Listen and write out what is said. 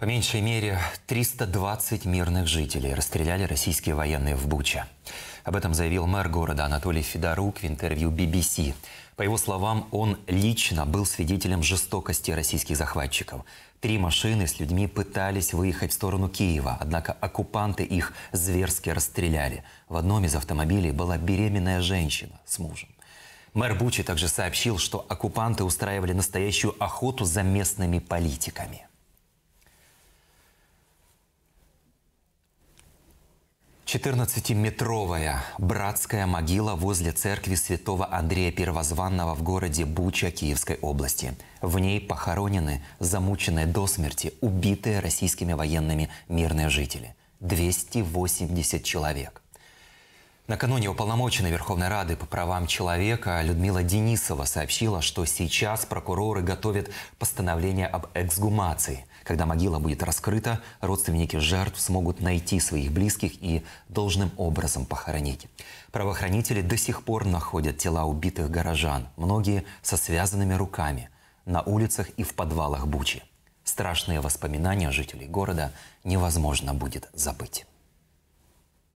По меньшей мере 320 мирных жителей расстреляли российские военные в Буче. Об этом заявил мэр города Анатолий Федорук в интервью BBC. По его словам, он лично был свидетелем жестокости российских захватчиков. Три машины с людьми пытались выехать в сторону Киева, однако оккупанты их зверски расстреляли. В одном из автомобилей была беременная женщина с мужем. Мэр Бучи также сообщил, что оккупанты устраивали настоящую охоту за местными политиками. 14-метровая братская могила возле церкви святого Андрея Первозванного в городе Буча Киевской области. В ней похоронены замученные до смерти, убитые российскими военными мирные жители. 280 человек. Накануне уполномоченная Верховной Рады по правам человека Людмила Денисова сообщила, что сейчас прокуроры готовят постановление об эксгумации. Когда могила будет раскрыта, родственники жертв смогут найти своих близких и должным образом похоронить. Правоохранители до сих пор находят тела убитых горожан, многие со связанными руками, на улицах и в подвалах Бучи. Страшные воспоминания жителей города невозможно будет забыть.